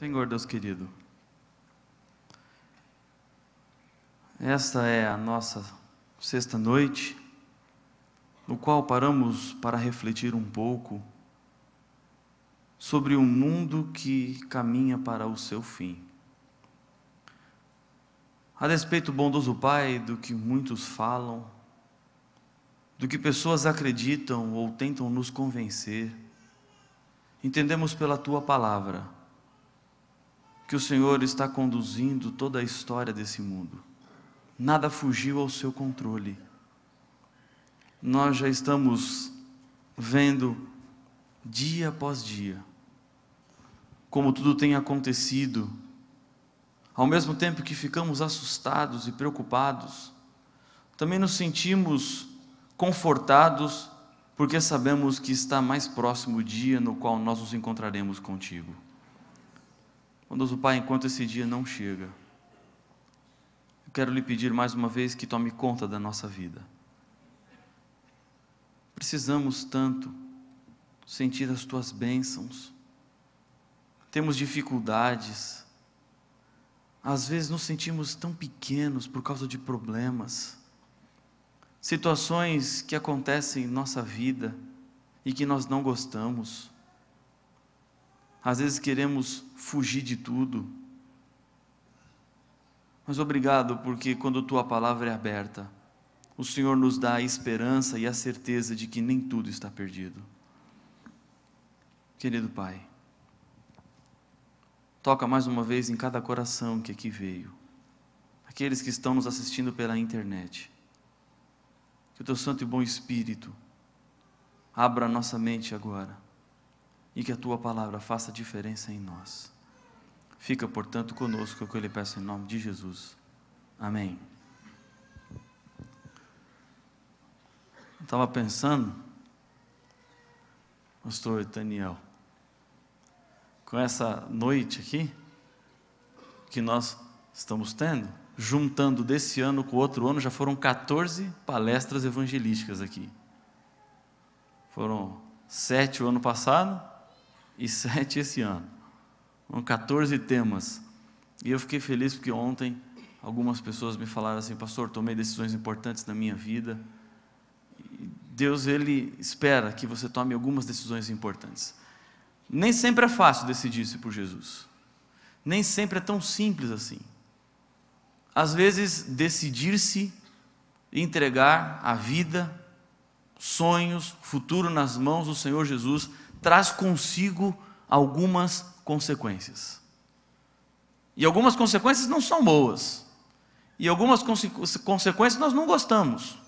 Senhor Deus querido, esta é a nossa sexta noite, no qual paramos para refletir um pouco sobre um mundo que caminha para o seu fim. A despeito bondoso Pai do que muitos falam, do que pessoas acreditam ou tentam nos convencer, entendemos pela tua palavra que o Senhor está conduzindo toda a história desse mundo. Nada fugiu ao seu controle. Nós já estamos vendo dia após dia como tudo tem acontecido. Ao mesmo tempo que ficamos assustados e preocupados, também nos sentimos confortados porque sabemos que está mais próximo o dia no qual nós nos encontraremos contigo. Quando Deus, o Pai, enquanto esse dia não chega, eu quero lhe pedir mais uma vez que tome conta da nossa vida. Precisamos tanto sentir as tuas bênçãos, temos dificuldades, às vezes nos sentimos tão pequenos por causa de problemas, situações que acontecem em nossa vida e que nós não gostamos. Às vezes queremos fugir de tudo. Mas obrigado, porque quando tua palavra é aberta, o Senhor nos dá a esperança e a certeza de que nem tudo está perdido. Querido Pai, toca mais uma vez em cada coração que aqui veio, aqueles que estão nos assistindo pela internet. Que o teu Santo e Bom Espírito abra a nossa mente agora e que a tua palavra faça diferença em nós. Fica, portanto, conosco, é o que eu lhe peço em nome de Jesus. Amém. Eu estava pensando, pastor Daniel, com essa noite aqui, que nós estamos tendo, juntando desse ano com o outro ano, já foram 14 palestras evangelísticas aqui. Foram sete o ano passado, e sete esse ano. Com 14 temas. E eu fiquei feliz porque ontem algumas pessoas me falaram assim, pastor, tomei decisões importantes na minha vida. E Deus, Ele espera que você tome algumas decisões importantes. Nem sempre é fácil decidir-se por Jesus. Nem sempre é tão simples assim. Às vezes, decidir-se, entregar a vida, sonhos, futuro nas mãos do Senhor Jesus traz consigo algumas consequências. E algumas consequências não são boas. E algumas conse consequências nós não gostamos.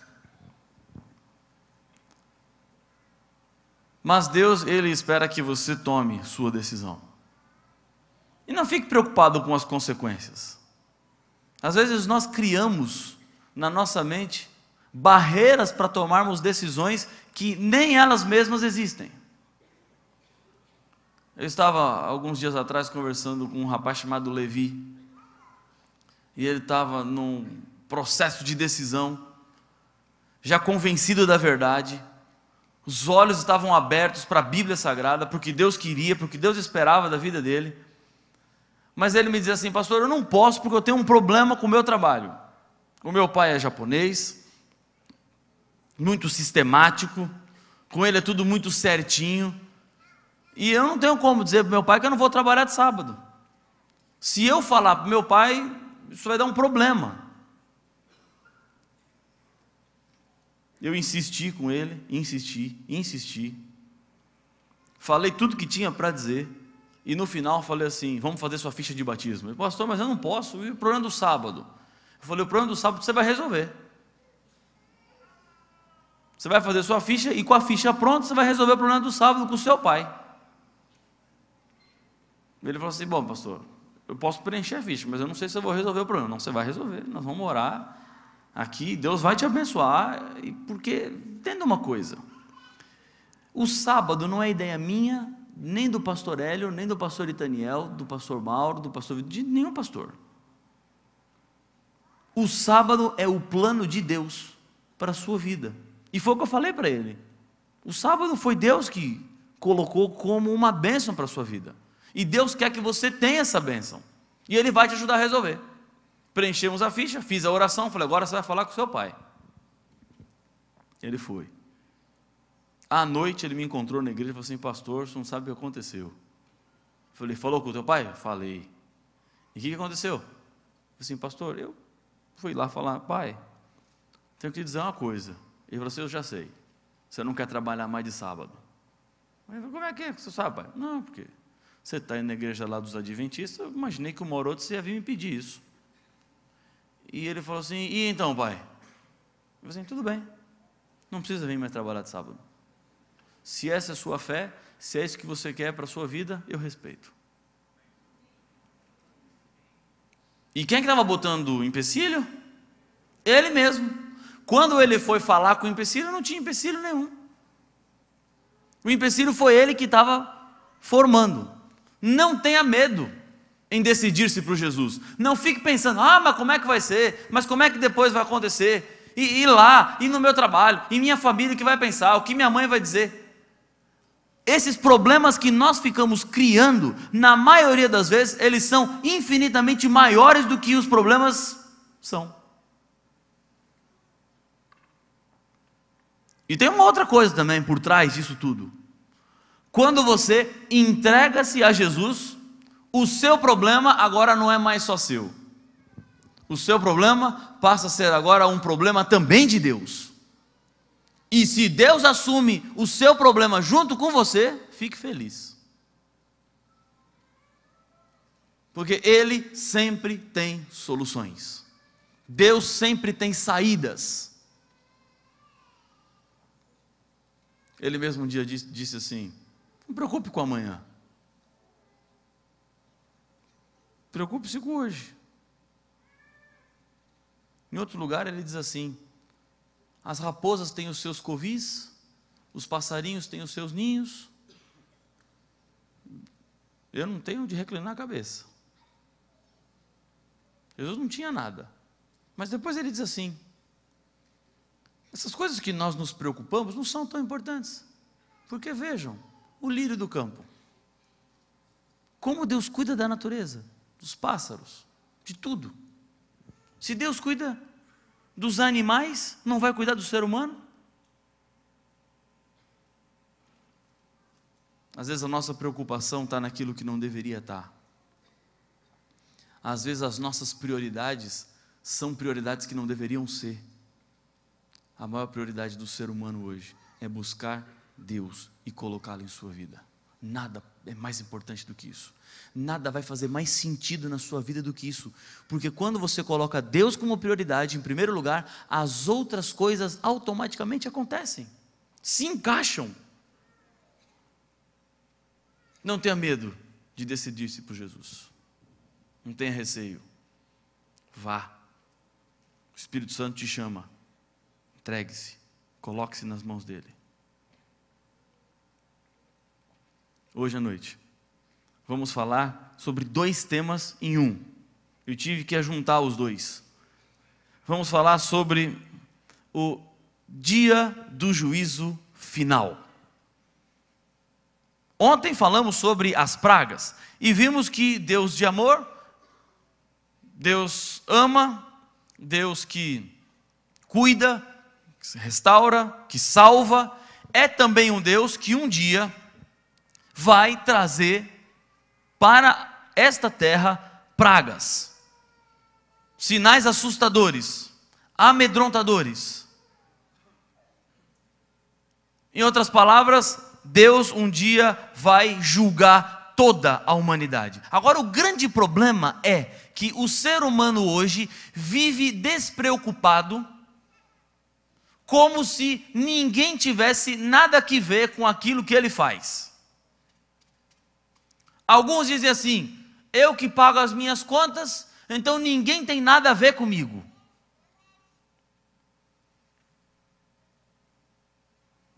Mas Deus, Ele espera que você tome sua decisão. E não fique preocupado com as consequências. Às vezes nós criamos na nossa mente barreiras para tomarmos decisões que nem elas mesmas existem. Eu estava alguns dias atrás conversando com um rapaz chamado Levi. E ele estava num processo de decisão, já convencido da verdade. Os olhos estavam abertos para a Bíblia Sagrada, para o que Deus queria, para o que Deus esperava da vida dele. Mas ele me dizia assim, pastor, eu não posso porque eu tenho um problema com o meu trabalho. O meu pai é japonês, muito sistemático, com ele é tudo muito certinho. E eu não tenho como dizer para meu pai que eu não vou trabalhar de sábado. Se eu falar para meu pai, isso vai dar um problema. Eu insisti com ele, insisti, insisti. Falei tudo que tinha para dizer. E no final falei assim: vamos fazer sua ficha de batismo. Ele, pastor, mas eu não posso. E o problema do sábado? Eu falei: o problema do sábado você vai resolver. Você vai fazer sua ficha e com a ficha pronta você vai resolver o problema do sábado com o seu pai. Ele falou assim: Bom, pastor, eu posso preencher a ficha, mas eu não sei se eu vou resolver o problema. Não, você vai resolver, nós vamos orar aqui, Deus vai te abençoar, porque entenda uma coisa: o sábado não é ideia minha, nem do pastor Hélio, nem do pastor Itaniel, do pastor Mauro, do pastor de nenhum pastor. O sábado é o plano de Deus para a sua vida. E foi o que eu falei para ele. O sábado foi Deus que colocou como uma bênção para a sua vida. E Deus quer que você tenha essa bênção. E Ele vai te ajudar a resolver. Preenchemos a ficha, fiz a oração, falei, agora você vai falar com seu pai. Ele foi. À noite ele me encontrou na igreja e falou assim, pastor, você não sabe o que aconteceu. falei, falou com o teu pai? Falei. E o que, aconteceu? falei assim, pastor, eu fui lá falar, pai, tenho que te dizer uma coisa. Ele falou assim, eu já sei. Você não quer trabalhar mais de sábado. Eu falei, como é que é? Você sabe, pai? Não, porque você está na igreja lá dos Adventistas, eu imaginei que o Moroto ia vir me pedir isso. E ele falou assim: E então, pai? Eu falei assim: Tudo bem, não precisa vir mais trabalhar de sábado. Se essa é a sua fé, se é isso que você quer para a sua vida, eu respeito. E quem é que estava botando o empecilho? Ele mesmo. Quando ele foi falar com o empecilho, não tinha empecilho nenhum. O empecilho foi ele que estava formando. Não tenha medo em decidir-se por Jesus. Não fique pensando, ah, mas como é que vai ser? Mas como é que depois vai acontecer? E, e lá, e no meu trabalho, e minha família, o que vai pensar? O que minha mãe vai dizer? Esses problemas que nós ficamos criando, na maioria das vezes, eles são infinitamente maiores do que os problemas são. E tem uma outra coisa também por trás disso tudo. Quando você entrega-se a Jesus, o seu problema agora não é mais só seu. O seu problema passa a ser agora um problema também de Deus. E se Deus assume o seu problema junto com você, fique feliz. Porque Ele sempre tem soluções. Deus sempre tem saídas. Ele mesmo um dia disse assim: não preocupe com amanhã. Preocupe-se com hoje. Em outro lugar, ele diz assim: as raposas têm os seus covis, os passarinhos têm os seus ninhos. Eu não tenho de reclinar a cabeça. Jesus não tinha nada. Mas depois ele diz assim: essas coisas que nós nos preocupamos não são tão importantes. Porque vejam, o lírio do campo. Como Deus cuida da natureza, dos pássaros, de tudo. Se Deus cuida dos animais, não vai cuidar do ser humano? Às vezes a nossa preocupação está naquilo que não deveria estar. Tá. Às vezes as nossas prioridades são prioridades que não deveriam ser. A maior prioridade do ser humano hoje é buscar Deus e colocá-lo em sua vida. Nada é mais importante do que isso. Nada vai fazer mais sentido na sua vida do que isso. Porque quando você coloca Deus como prioridade, em primeiro lugar, as outras coisas automaticamente acontecem, se encaixam. Não tenha medo de decidir-se por Jesus. Não tenha receio. Vá. O Espírito Santo te chama. Entregue-se. Coloque-se nas mãos dele. hoje à noite. Vamos falar sobre dois temas em um. Eu tive que juntar os dois. Vamos falar sobre o dia do juízo final. Ontem falamos sobre as pragas e vimos que Deus de amor, Deus ama, Deus que cuida, que restaura, que salva, é também um Deus que um dia vai trazer para esta terra pragas, sinais assustadores, amedrontadores. Em outras palavras, Deus um dia vai julgar toda a humanidade. Agora, o grande problema é que o ser humano hoje vive despreocupado, como se ninguém tivesse nada que ver com aquilo que ele faz. Alguns dizem assim: eu que pago as minhas contas, então ninguém tem nada a ver comigo.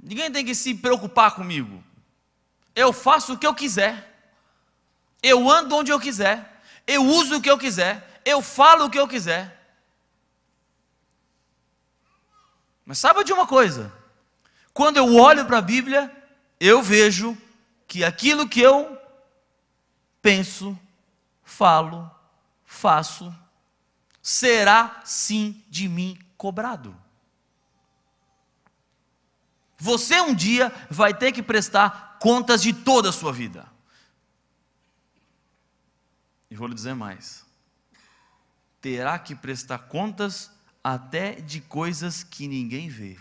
Ninguém tem que se preocupar comigo. Eu faço o que eu quiser. Eu ando onde eu quiser. Eu uso o que eu quiser. Eu falo o que eu quiser. Mas saiba de uma coisa: quando eu olho para a Bíblia, eu vejo que aquilo que eu penso, falo, faço, será sim de mim cobrado. Você um dia vai ter que prestar contas de toda a sua vida. E vou lhe dizer mais: terá que prestar contas até de coisas que ninguém vê,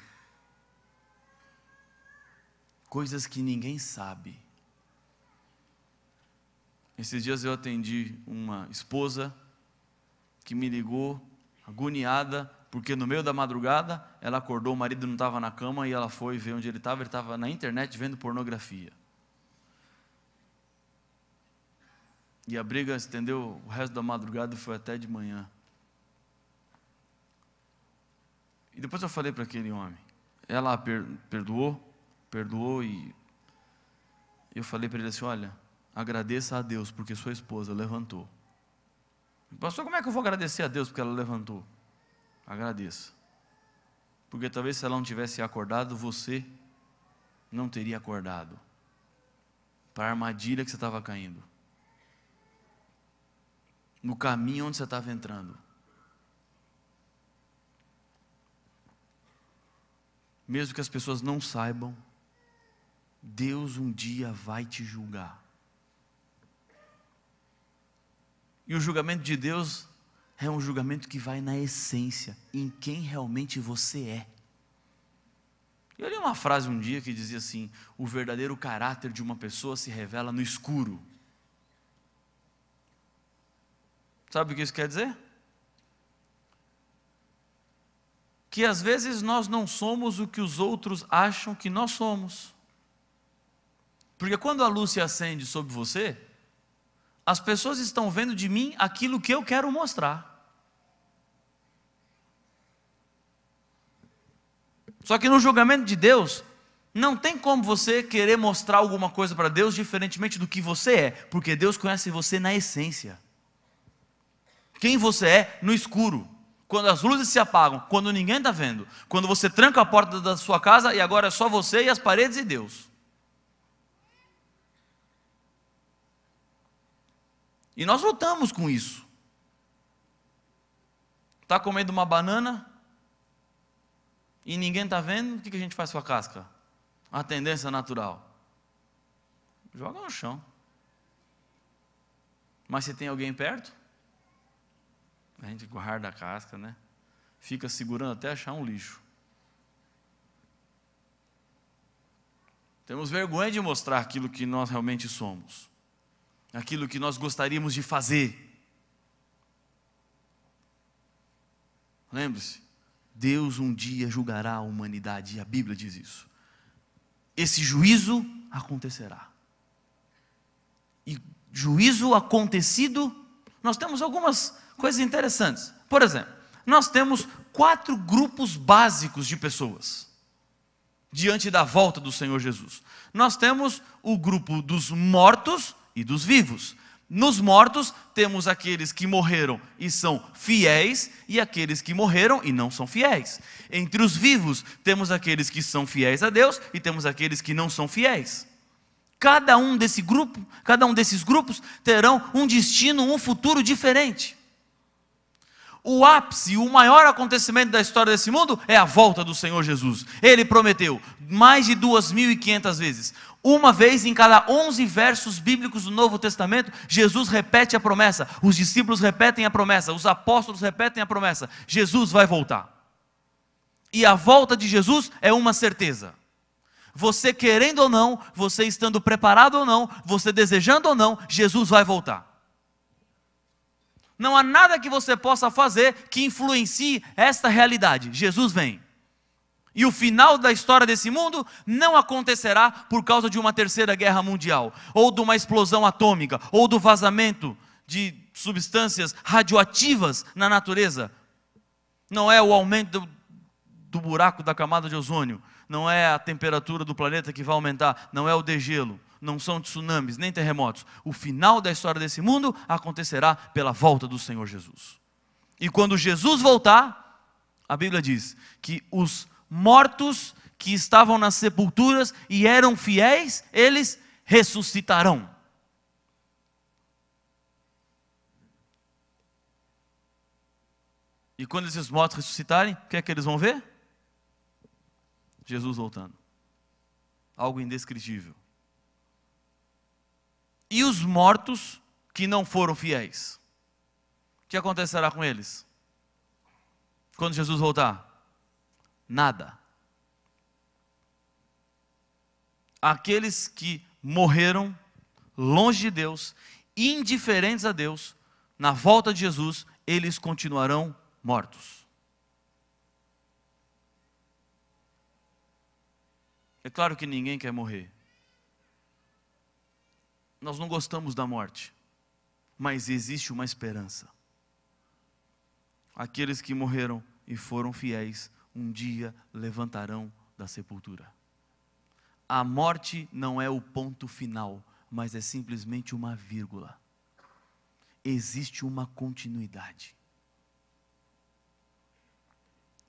coisas que ninguém sabe. Esses dias eu atendi uma esposa que me ligou agoniada, porque no meio da madrugada ela acordou, o marido não estava na cama e ela foi ver onde ele estava, ele estava na internet vendo pornografia. E a briga estendeu o resto da madrugada e foi até de manhã. E depois eu falei para aquele homem. Ela perdoou, perdoou e eu falei para ele assim: olha, Agradeça a Deus porque sua esposa levantou. Pastor, como é que eu vou agradecer a Deus porque ela levantou? Agradeça. Porque talvez se ela não tivesse acordado, você não teria acordado para a armadilha que você estava caindo, no caminho onde você estava entrando. Mesmo que as pessoas não saibam, Deus um dia vai te julgar. E o julgamento de Deus é um julgamento que vai na essência, em quem realmente você é. Eu li uma frase um dia que dizia assim: o verdadeiro caráter de uma pessoa se revela no escuro. Sabe o que isso quer dizer? Que às vezes nós não somos o que os outros acham que nós somos. Porque quando a luz se acende sobre você, as pessoas estão vendo de mim aquilo que eu quero mostrar. Só que no julgamento de Deus, não tem como você querer mostrar alguma coisa para Deus diferentemente do que você é, porque Deus conhece você na essência. Quem você é no escuro, quando as luzes se apagam, quando ninguém está vendo, quando você tranca a porta da sua casa e agora é só você e as paredes e Deus. E nós lutamos com isso. Está comendo uma banana e ninguém está vendo, o que a gente faz com a casca? A tendência natural. Joga no chão. Mas se tem alguém perto, a gente guarda a casca, né? Fica segurando até achar um lixo. Temos vergonha de mostrar aquilo que nós realmente somos aquilo que nós gostaríamos de fazer. Lembre-se, Deus um dia julgará a humanidade, e a Bíblia diz isso. Esse juízo acontecerá. E juízo acontecido, nós temos algumas coisas interessantes. Por exemplo, nós temos quatro grupos básicos de pessoas diante da volta do Senhor Jesus. Nós temos o grupo dos mortos, e dos vivos. Nos mortos, temos aqueles que morreram e são fiéis, e aqueles que morreram e não são fiéis. Entre os vivos, temos aqueles que são fiéis a Deus e temos aqueles que não são fiéis. Cada um desse grupo, cada um desses grupos terão um destino, um futuro diferente. O ápice, o maior acontecimento da história desse mundo é a volta do Senhor Jesus. Ele prometeu mais de 2.500 vezes: uma vez em cada 11 versos bíblicos do Novo Testamento, Jesus repete a promessa, os discípulos repetem a promessa, os apóstolos repetem a promessa: Jesus vai voltar. E a volta de Jesus é uma certeza. Você querendo ou não, você estando preparado ou não, você desejando ou não, Jesus vai voltar. Não há nada que você possa fazer que influencie esta realidade. Jesus vem. E o final da história desse mundo não acontecerá por causa de uma terceira guerra mundial, ou de uma explosão atômica, ou do vazamento de substâncias radioativas na natureza. Não é o aumento do, buraco da camada de ozônio, não é a temperatura do planeta que vai aumentar, não é o degelo, não são tsunamis nem terremotos. O final da história desse mundo acontecerá pela volta do Senhor Jesus. E quando Jesus voltar, a Bíblia diz que os mortos que estavam nas sepulturas e eram fiéis, eles ressuscitarão. E quando esses mortos ressuscitarem, o que é que eles vão ver? Jesus voltando. Algo indescritível. E os mortos que não foram fiéis? O que acontecerá com eles? Quando Jesus voltar? nada. Aqueles que morreram longe de Deus, indiferentes a Deus, na volta de Jesus, eles continuarão mortos. É claro que ninguém quer morrer. Nós não gostamos da morte, mas existe uma esperança. Aqueles que morreram e foram fiéis um dia levantarão da sepultura. A morte não é o ponto final, mas é simplesmente uma vírgula. Existe uma continuidade.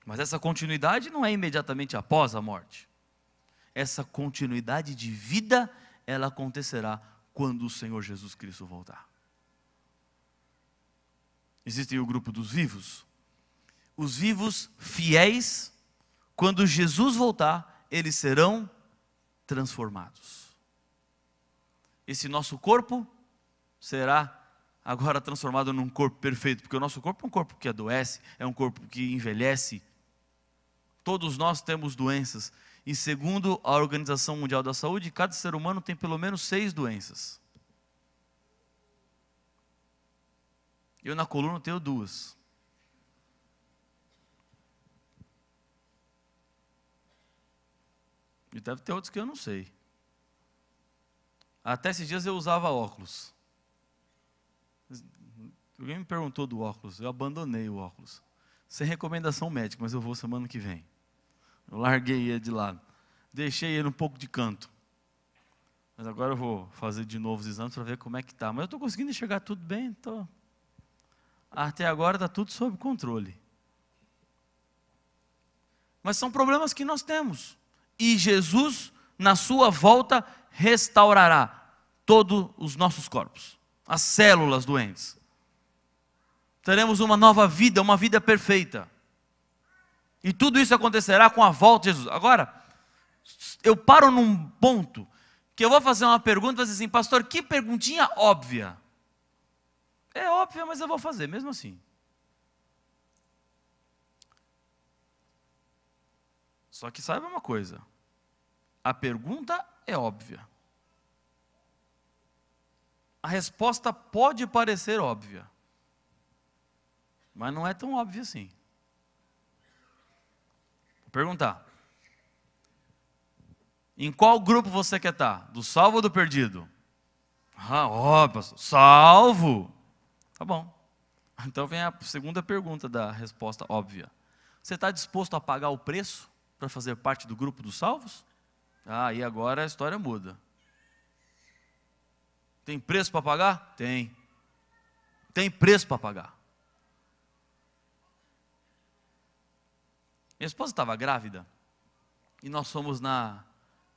Mas essa continuidade não é imediatamente após a morte. Essa continuidade de vida, ela acontecerá quando o Senhor Jesus Cristo voltar. Existe o grupo dos vivos, os vivos fiéis, quando Jesus voltar, eles serão transformados. Esse nosso corpo será agora transformado num corpo perfeito, porque o nosso corpo é um corpo que adoece, é um corpo que envelhece. Todos nós temos doenças, e segundo a Organização Mundial da Saúde, cada ser humano tem pelo menos seis doenças. Eu na coluna tenho duas. E deve ter outros que eu não sei. Até esses dias eu usava óculos. Alguém me perguntou do óculos, eu abandonei o óculos. Sem recomendação médica, mas eu vou semana que vem. Eu larguei ele de lado. Deixei ele um pouco de canto. Mas agora eu vou fazer de novo os exames para ver como é que está. Mas eu estou conseguindo enxergar tudo bem, tô... até agora está tudo sob controle. Mas são problemas que nós temos e Jesus, na sua volta, restaurará todos os nossos corpos, as células doentes. Teremos uma nova vida, uma vida perfeita. E tudo isso acontecerá com a volta de Jesus. Agora, eu paro num ponto que eu vou fazer uma pergunta, e assim, pastor, que perguntinha óbvia. É óbvia, mas eu vou fazer mesmo assim. Só que saiba uma coisa: a pergunta é óbvia. A resposta pode parecer óbvia, mas não é tão óbvia assim. Vou perguntar: em qual grupo você quer estar? Do salvo ou do perdido? Ah, ó, salvo! Tá bom. Então vem a segunda pergunta da resposta óbvia. Você está disposto a pagar o preço? para fazer parte do grupo dos salvos? Ah, e agora a história muda. Tem preço para pagar? Tem. Tem preço para pagar. Minha esposa estava grávida e nós fomos na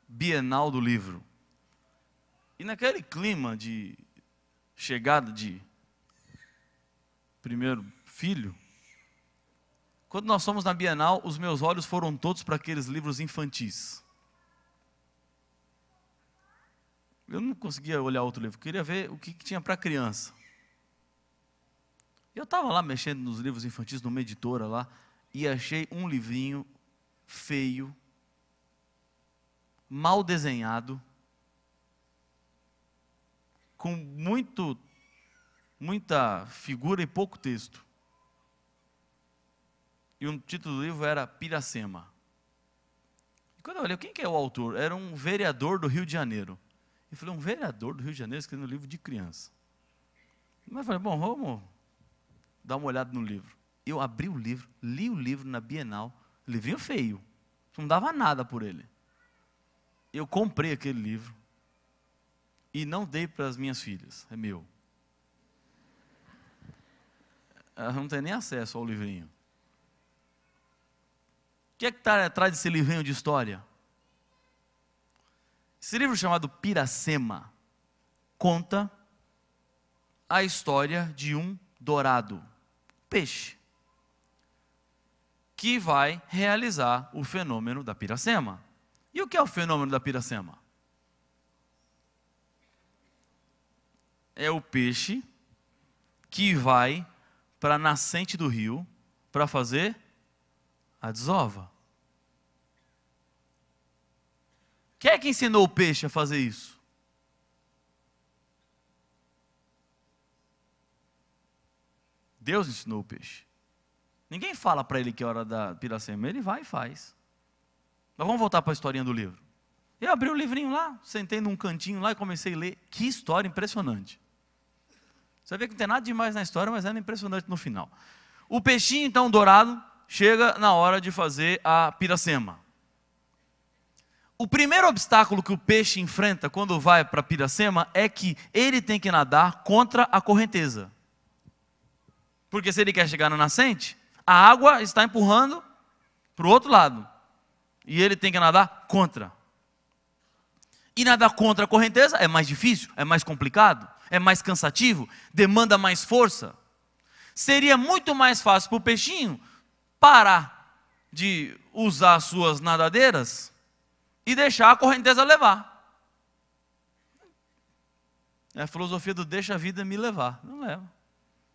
Bienal do Livro. E naquele clima de chegada de primeiro filho, quando nós fomos na Bienal, os meus olhos foram todos para aqueles livros infantis. Eu não conseguia olhar outro livro, queria ver o que, que tinha para criança. Eu estava lá mexendo nos livros infantis, numa editora lá, e achei um livrinho feio, mal desenhado, com muito, muita figura e pouco texto. E o título do livro era Piracema. E quando eu olhei, quem que é o autor? Era um vereador do Rio de Janeiro. E falei, um vereador do Rio de Janeiro escrevendo um livro de criança. Mas eu falei, bom, vamos dar uma olhada no livro. Eu abri o livro, li o livro na Bienal, livrinho feio. Não dava nada por ele. Eu comprei aquele livro e não dei para as minhas filhas, é meu. Elas não têm nem acesso ao livrinho que é que está atrás desse livrinho de história? Esse livro chamado Piracema conta a história de um dourado, peixe, que vai realizar o fenômeno da Piracema. E o que é o fenômeno da Piracema? É o peixe que vai para a nascente do rio para fazer a desova. Quem é que ensinou o peixe a fazer isso? Deus ensinou o peixe. Ninguém fala para ele que é hora da piracema, ele vai e faz. Mas vamos voltar para a historinha do livro. Eu abri o livrinho lá, sentei num cantinho lá e comecei a ler. Que história impressionante. Você vê que não tem nada demais na história, mas era é impressionante no final. O peixinho, então, dourado, chega na hora de fazer a piracema. O primeiro obstáculo que o peixe enfrenta quando vai para Piracema é que ele tem que nadar contra a correnteza. Porque se ele quer chegar na nascente, a água está empurrando para o outro lado. E ele tem que nadar contra. E nadar contra a correnteza é mais difícil, é mais complicado, é mais cansativo, demanda mais força. Seria muito mais fácil para o peixinho parar de usar suas nadadeiras e deixar a correnteza levar. É a filosofia do deixa a vida me levar. Não leva.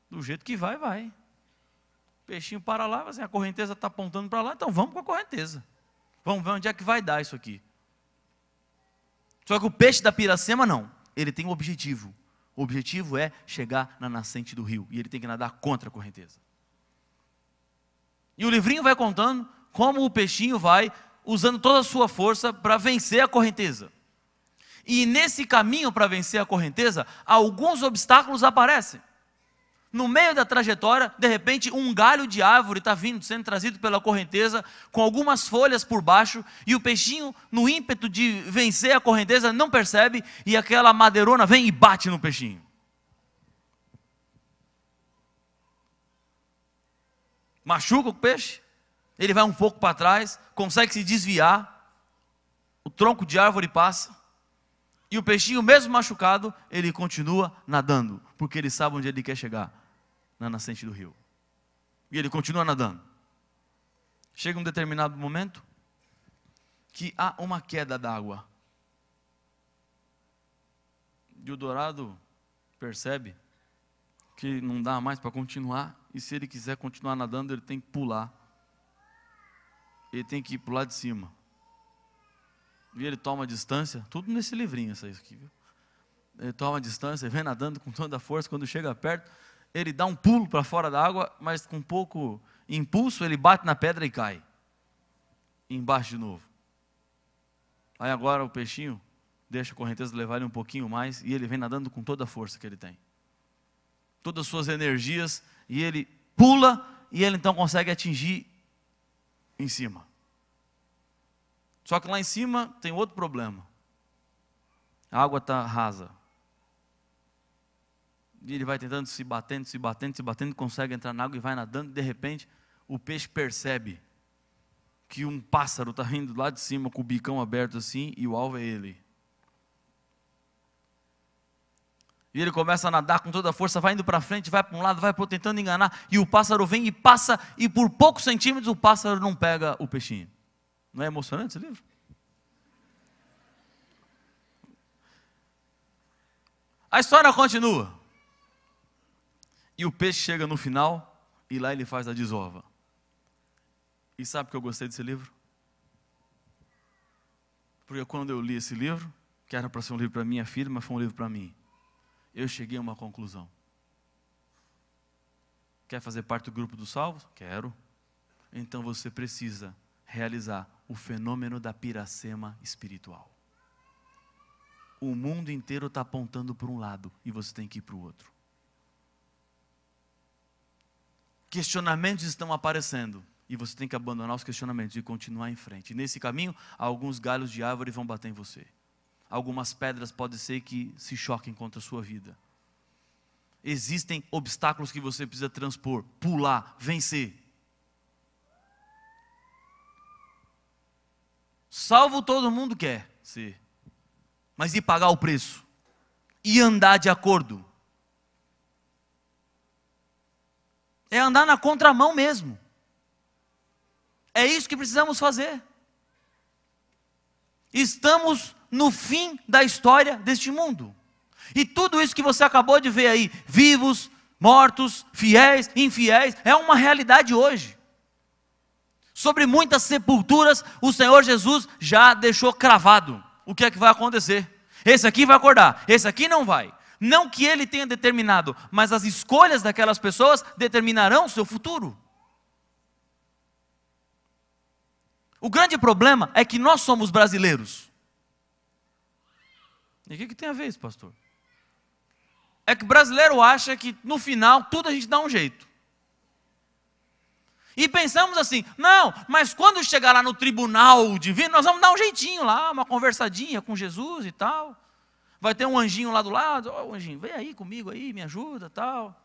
Do jeito que vai, vai. O peixinho para lá, assim, a correnteza está apontando para lá, então vamos com a correnteza. Vamos ver onde é que vai dar isso aqui. Só que o peixe da piracema não. Ele tem um objetivo. O objetivo é chegar na nascente do rio. E ele tem que nadar contra a correnteza. E o livrinho vai contando como o peixinho vai usando toda a sua força para vencer a correnteza. E nesse caminho para vencer a correnteza, alguns obstáculos aparecem. No meio da trajetória, de repente, um galho de árvore está vindo, sendo trazido pela correnteza, com algumas folhas por baixo, e o peixinho, no ímpeto de vencer a correnteza, não percebe, e aquela madeirona vem e bate no peixinho. machuca o peixe, ele vai um pouco para trás, consegue se desviar, o tronco de árvore passa, e o peixinho, mesmo machucado, ele continua nadando, porque ele sabe onde ele quer chegar na nascente do rio. E ele continua nadando. Chega um determinado momento que há uma queda d'água. E o dourado percebe que não dá mais para continuar e se ele quiser continuar nadando, ele tem que pular. Ele tem que ir pular de cima. E ele toma distância, tudo nesse livrinho, essa aqui, viu? Ele toma distância, vem nadando com toda a força, quando chega perto, ele dá um pulo para fora da água, mas com pouco impulso, ele bate na pedra e cai. Embaixo de novo. Aí agora o peixinho deixa a correnteza levar ele um pouquinho mais e ele vem nadando com toda a força que ele tem. Todas as suas energias e ele pula e ele então consegue atingir em cima. Só que lá em cima tem outro problema. A água está rasa. E ele vai tentando se batendo, se batendo, se batendo, consegue entrar na água e vai nadando, e de repente o peixe percebe que um pássaro está vindo lá de cima com o bicão aberto assim e o alvo é ele. E ele começa a nadar com toda a força, vai indo para frente, vai para um lado, vai para outro, tentando enganar. E o pássaro vem e passa, e por poucos centímetros o pássaro não pega o peixinho. Não é emocionante esse livro? A história continua. E o peixe chega no final, e lá ele faz a desova. E sabe que eu gostei desse livro? Porque quando eu li esse livro, que era para ser um livro para minha filha, mas foi um livro para mim eu cheguei a uma conclusão. Quer fazer parte do grupo dos salvos? Quero. Então você precisa realizar o fenômeno da piracema espiritual. O mundo inteiro está apontando para um lado e você tem que ir para o outro. Questionamentos estão aparecendo e você tem que abandonar os questionamentos e continuar em frente. nesse caminho, alguns galhos de árvore vão bater em você algumas pedras podem ser que se choquem contra a sua vida. Existem obstáculos que você precisa transpor, pular, vencer. Salvo todo mundo quer ser, mas e pagar o preço? E andar de acordo? É andar na contramão mesmo. É isso que precisamos fazer. Estamos no fim da história deste mundo. E tudo isso que você acabou de ver aí, vivos, mortos, fiéis, infiéis, é uma realidade hoje. Sobre muitas sepulturas, o Senhor Jesus já deixou cravado o que é que vai acontecer. Esse aqui vai acordar, esse aqui não vai. Não que ele tenha determinado, mas as escolhas daquelas pessoas determinarão o seu futuro. O grande problema é que nós somos brasileiros. E o que, que tem a ver isso, pastor? É que o brasileiro acha que no final tudo a gente dá um jeito. E pensamos assim: não, mas quando chegar lá no tribunal divino, nós vamos dar um jeitinho lá, uma conversadinha com Jesus e tal. Vai ter um anjinho lá do lado, ó, oh, anjinho, vem aí comigo aí, me ajuda tal.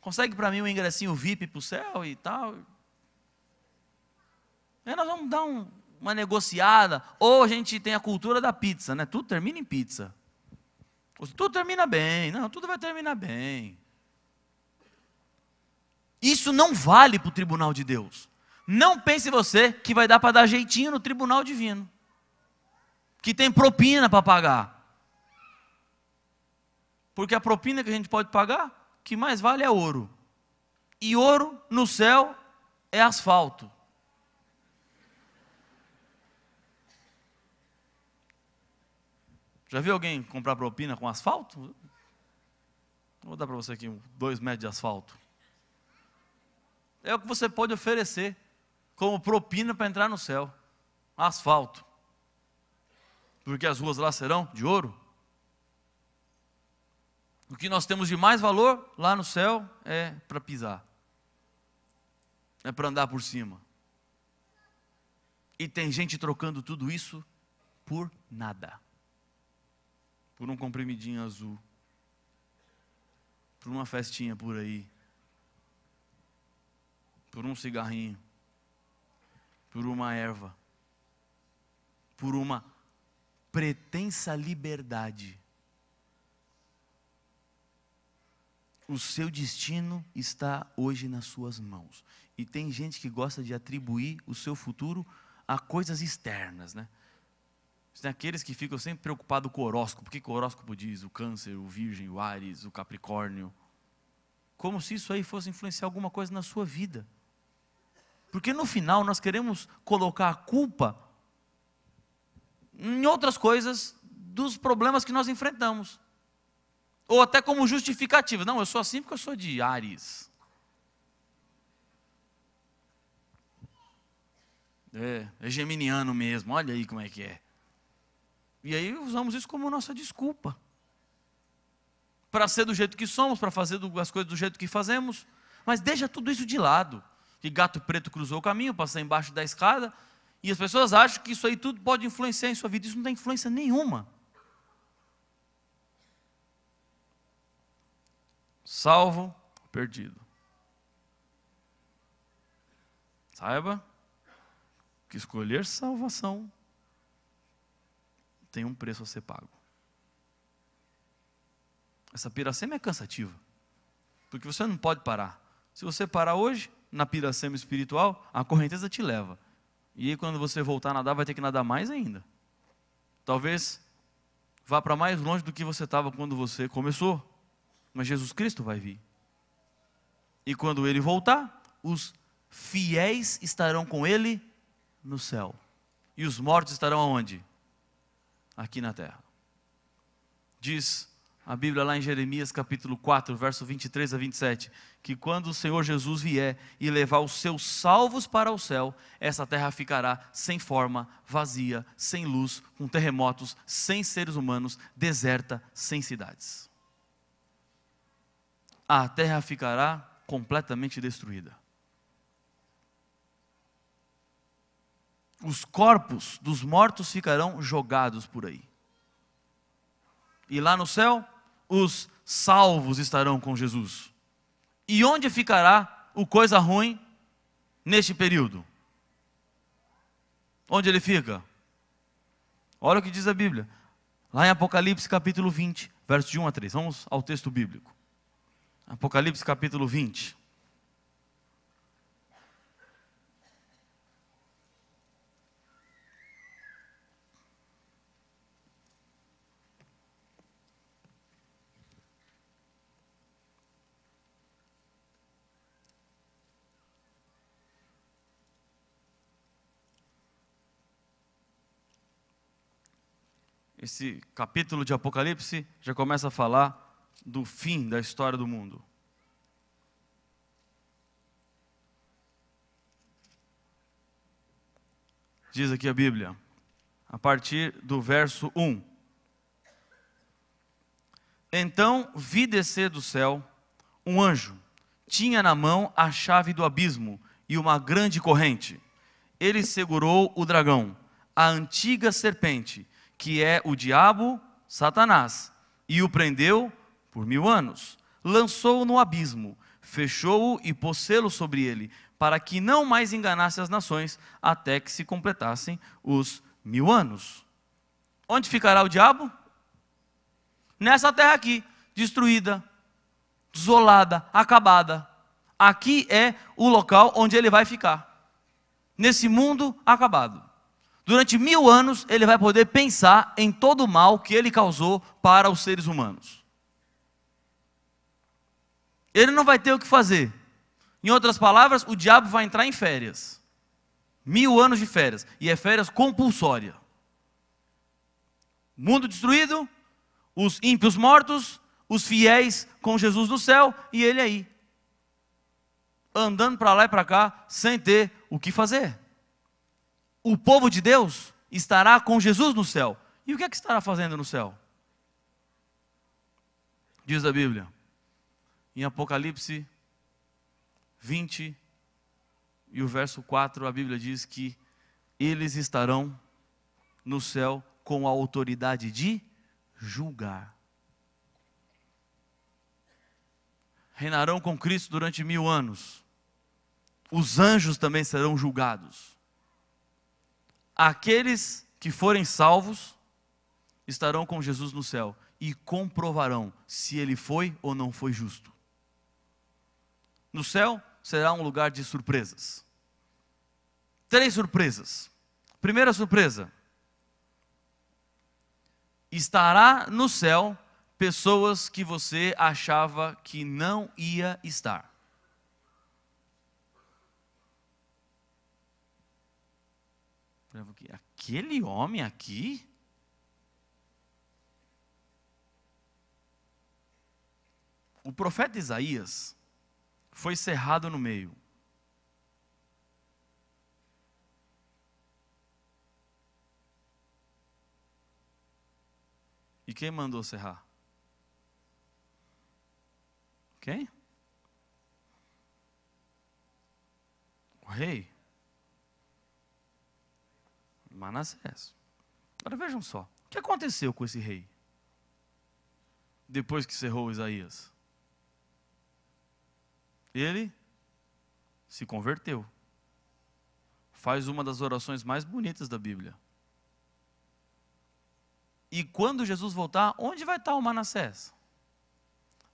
Consegue para mim um ingressinho VIP para o céu e tal. Aí nós vamos dar um, uma negociada, ou a gente tem a cultura da pizza, né? Tudo termina em pizza. Tudo termina bem, não, tudo vai terminar bem. Isso não vale para o tribunal de Deus. Não pense você que vai dar para dar jeitinho no tribunal divino, que tem propina para pagar. Porque a propina que a gente pode pagar, que mais vale é ouro. E ouro no céu é asfalto. Já viu alguém comprar propina com asfalto? Vou dar para você aqui dois metros de asfalto. É o que você pode oferecer como propina para entrar no céu. Asfalto. Porque as ruas lá serão de ouro. O que nós temos de mais valor lá no céu é para pisar. É para andar por cima. E tem gente trocando tudo isso por nada por um comprimidinho azul, por uma festinha por aí, por um cigarrinho, por uma erva, por uma pretensa liberdade. O seu destino está hoje nas suas mãos. E tem gente que gosta de atribuir o seu futuro a coisas externas, né? Tem é aqueles que ficam sempre preocupados com o horóscopo. O que o horóscopo diz? O câncer, o virgem, o ares, o capricórnio. Como se isso aí fosse influenciar alguma coisa na sua vida. Porque no final nós queremos colocar a culpa em outras coisas dos problemas que nós enfrentamos. Ou até como justificativa. Não, eu sou assim porque eu sou de Ares. É, é geminiano mesmo, olha aí como é que é. E aí usamos isso como nossa desculpa. Para ser do jeito que somos, para fazer as coisas do jeito que fazemos. Mas deixa tudo isso de lado. Que gato preto cruzou o caminho, passou embaixo da escada. E as pessoas acham que isso aí tudo pode influenciar em sua vida. Isso não tem influência nenhuma. Salvo, perdido. Saiba que escolher salvação tem um preço a ser pago. Essa piracema é cansativa, porque você não pode parar. Se você parar hoje, na piracema espiritual, a correnteza te leva. E aí, quando você voltar a nadar, vai ter que nadar mais ainda. Talvez vá para mais longe do que você estava quando você começou. Mas Jesus Cristo vai vir. E quando ele voltar, os fiéis estarão com ele no céu. E os mortos estarão aonde? aqui na terra. Diz a Bíblia lá em Jeremias capítulo 4, verso 23 a 27, que quando o Senhor Jesus vier e levar os seus salvos para o céu, essa terra ficará sem forma, vazia, sem luz, com terremotos, sem seres humanos, deserta, sem cidades. A terra ficará completamente destruída. os corpos dos mortos ficarão jogados por aí. E lá no céu, os salvos estarão com Jesus. E onde ficará o coisa ruim neste período? Onde ele fica? Olha o que diz a Bíblia. Lá em Apocalipse capítulo 20, verso de 1 a 3. Vamos ao texto bíblico. Apocalipse capítulo 20. esse capítulo de Apocalipse já começa a falar do fim da história do mundo. Diz aqui a Bíblia, a partir do verso 1. Então vi descer do céu um anjo, tinha na mão a chave do abismo e uma grande corrente. Ele segurou o dragão, a antiga serpente que é o diabo, Satanás, e o prendeu por mil anos. Lançou-o no abismo, fechou-o e pôs lo sobre ele, para que não mais enganasse as nações, até que se completassem os mil anos. Onde ficará o diabo? Nessa terra aqui, destruída, desolada, acabada. Aqui é o local onde ele vai ficar. Nesse mundo acabado. Durante mil anos, ele vai poder pensar em todo o mal que ele causou para os seres humanos. Ele não vai ter o que fazer. Em outras palavras, o diabo vai entrar em férias. Mil anos de férias. E é férias compulsória. Mundo destruído, os ímpios mortos, os fiéis com Jesus no céu e ele aí. Andando para lá e para cá sem ter o que fazer o povo de Deus estará com Jesus no céu. E o que é que estará fazendo no céu? Diz a Bíblia, em Apocalipse 20 e o verso 4, a Bíblia diz que eles estarão no céu com a autoridade de julgar. Reinarão com Cristo durante mil anos. Os anjos também serão julgados. Aqueles que forem salvos estarão com Jesus no céu e comprovarão se ele foi ou não foi justo. No céu será um lugar de surpresas. Três surpresas. Primeira surpresa: estará no céu pessoas que você achava que não ia estar. Aquele homem aqui? O profeta Isaías foi cerrado no meio. E quem mandou cerrar? Quem? O rei. Manassés. Agora vejam só, o que aconteceu com esse rei? Depois que cerrou Isaías? Ele se converteu. Faz uma das orações mais bonitas da Bíblia. E quando Jesus voltar, onde vai estar o Manassés?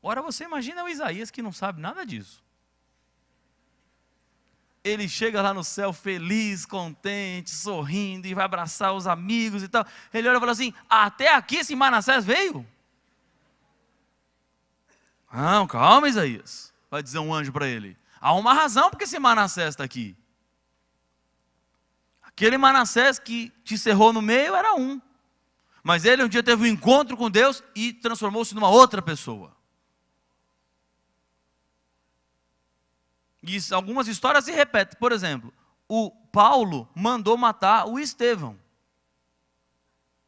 Ora, você imagina o Isaías que não sabe nada disso ele chega lá no céu feliz, contente, sorrindo e vai abraçar os amigos e tal. Ele olha e fala assim: Até aqui esse Manassés veio? Não, calma, Isaías. Vai dizer um anjo para ele. Há uma razão porque esse Manassés está aqui. Aquele Manassés que te cerrou no meio era um. Mas ele um dia teve um encontro com Deus e transformou-se numa outra pessoa. E algumas histórias se repetem. Por exemplo, o Paulo mandou matar o Estevão.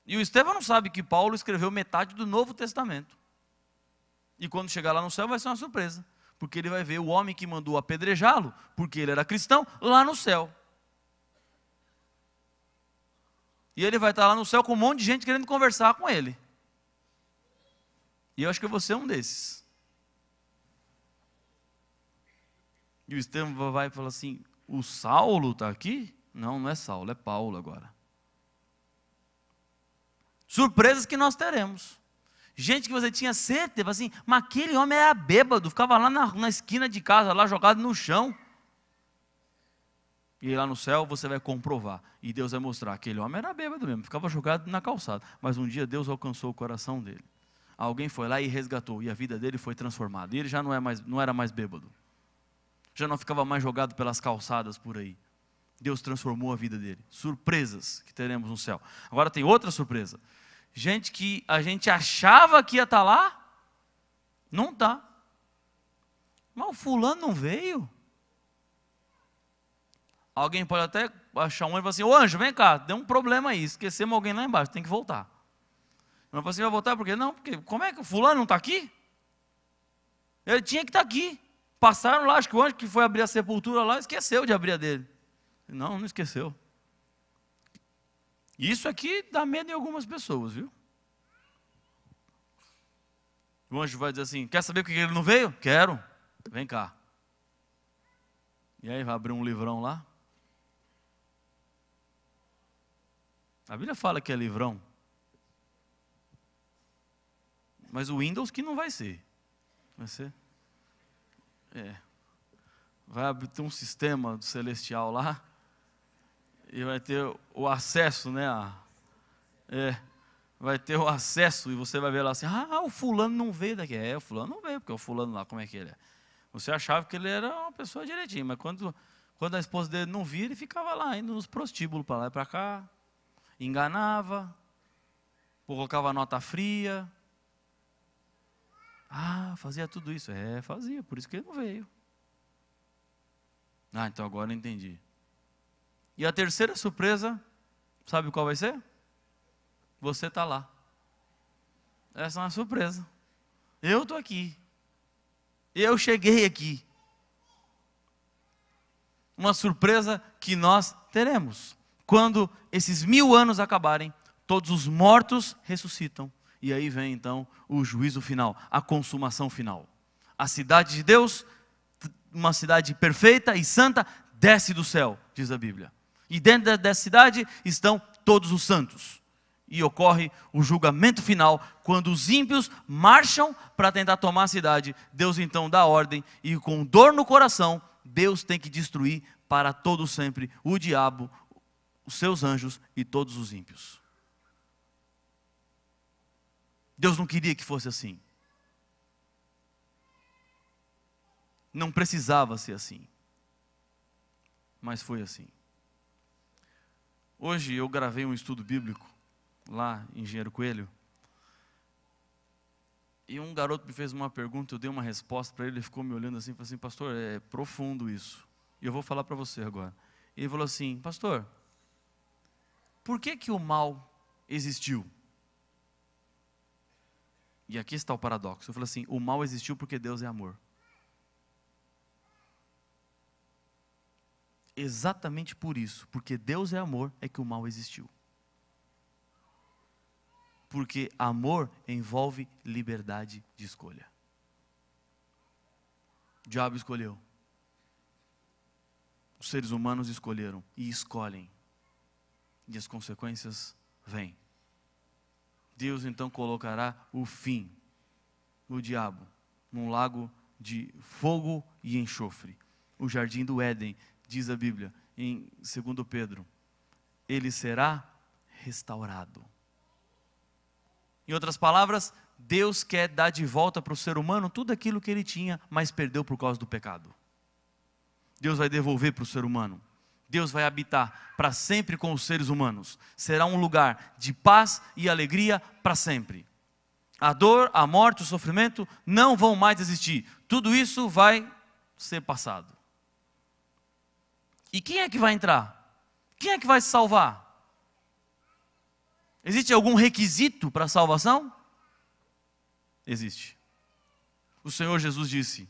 E o Estevão não sabe que Paulo escreveu metade do Novo Testamento. E quando chegar lá no céu vai ser uma surpresa, porque ele vai ver o homem que mandou apedrejá-lo, porque ele era cristão, lá no céu. E ele vai estar lá no céu com um monte de gente querendo conversar com ele. E eu acho que você é um desses. E o Estevão vai e fala assim: O Saulo está aqui? Não, não é Saulo, é Paulo agora. Surpresas que nós teremos. Gente que você tinha certeza, assim, mas aquele homem era bêbado, ficava lá na, na esquina de casa, lá jogado no chão. E lá no céu você vai comprovar. E Deus vai mostrar. Aquele homem era bêbado mesmo, ficava jogado na calçada. Mas um dia Deus alcançou o coração dele. Alguém foi lá e resgatou. E a vida dele foi transformada. E ele já não, é mais, não era mais bêbado já não ficava mais jogado pelas calçadas por aí. Deus transformou a vida dele. Surpresas que teremos no céu. Agora tem outra surpresa. Gente que a gente achava que ia estar tá lá, não está. Mas o fulano não veio. Alguém pode até achar um e falar assim: Ô anjo, vem cá, deu um problema aí, esquecemos alguém lá embaixo, tem que voltar. Mas você assim, vai voltar por quê? Não, porque como é que o fulano não está aqui? Ele tinha que estar tá aqui. Passaram lá, acho que o anjo que foi abrir a sepultura lá esqueceu de abrir a dele. Não, não esqueceu. Isso aqui dá medo em algumas pessoas, viu? O anjo vai dizer assim: Quer saber por que ele não veio? Quero, vem cá. E aí vai abrir um livrão lá. A Bíblia fala que é livrão. Mas o Windows que não vai ser. Vai ser. É. Vai habitar um sistema do celestial lá. E vai ter o acesso, né? A, é. Vai ter o acesso e você vai ver lá assim: ah, o fulano não veio daqui. É, o fulano não veio, porque o fulano lá, como é que ele é? Você achava que ele era uma pessoa direitinha, mas quando, quando a esposa dele não via, ele ficava lá, indo nos prostíbulos para lá e para cá, enganava, colocava nota fria, ah, fazia tudo isso. É, fazia, por isso que ele não veio. Ah, então agora eu entendi. E a terceira surpresa, sabe qual vai ser? Você está lá. Essa é uma surpresa. Eu estou aqui. Eu cheguei aqui. Uma surpresa que nós teremos. Quando esses mil anos acabarem, todos os mortos ressuscitam e aí vem então o juízo final, a consumação final. A cidade de Deus, uma cidade perfeita e santa, desce do céu, diz a Bíblia. E dentro dessa cidade estão todos os santos. E ocorre o julgamento final, quando os ímpios marcham para tentar tomar a cidade. Deus então dá ordem e, com dor no coração, Deus tem que destruir para todo sempre o diabo, os seus anjos e todos os ímpios. Deus não queria que fosse assim. Não precisava ser assim. Mas foi assim. Hoje eu gravei um estudo bíblico lá em Engenheiro Coelho. E um garoto me fez uma pergunta, eu dei uma resposta para ele, ele ficou me olhando assim, falou assim: "Pastor, é profundo isso". E eu vou falar para você agora. Ele falou assim: "Pastor, por que que o mal existiu?" E aqui está o paradoxo. Eu falo assim: o mal existiu porque Deus é amor. Exatamente por isso, porque Deus é amor, é que o mal existiu. Porque amor envolve liberdade de escolha. O diabo escolheu. Os seres humanos escolheram e escolhem. E as consequências vêm. Deus então colocará o fim, o diabo, num lago de fogo e enxofre. O jardim do Éden, diz a Bíblia, em 2 Pedro, ele será restaurado. Em outras palavras, Deus quer dar de volta para o ser humano tudo aquilo que ele tinha, mas perdeu por causa do pecado. Deus vai devolver para o ser humano Deus vai habitar para sempre com os seres humanos. Será um lugar de paz e alegria para sempre. A dor, a morte, o sofrimento não vão mais existir. Tudo isso vai ser passado. E quem é que vai entrar? Quem é que vai se salvar? Existe algum requisito para a salvação? Existe. O Senhor Jesus disse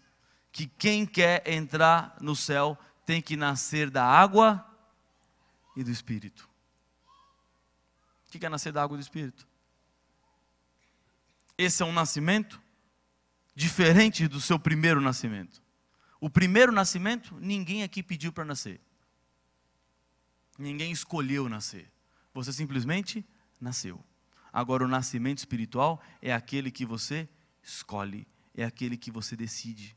que quem quer entrar no céu tem que nascer da água e do Espírito. O que é nascer da água e do Espírito? Esse é um nascimento diferente do seu primeiro nascimento. O primeiro nascimento, ninguém aqui pediu para nascer. Ninguém escolheu nascer. Você simplesmente nasceu. Agora, o nascimento espiritual é aquele que você escolhe, é aquele que você decide,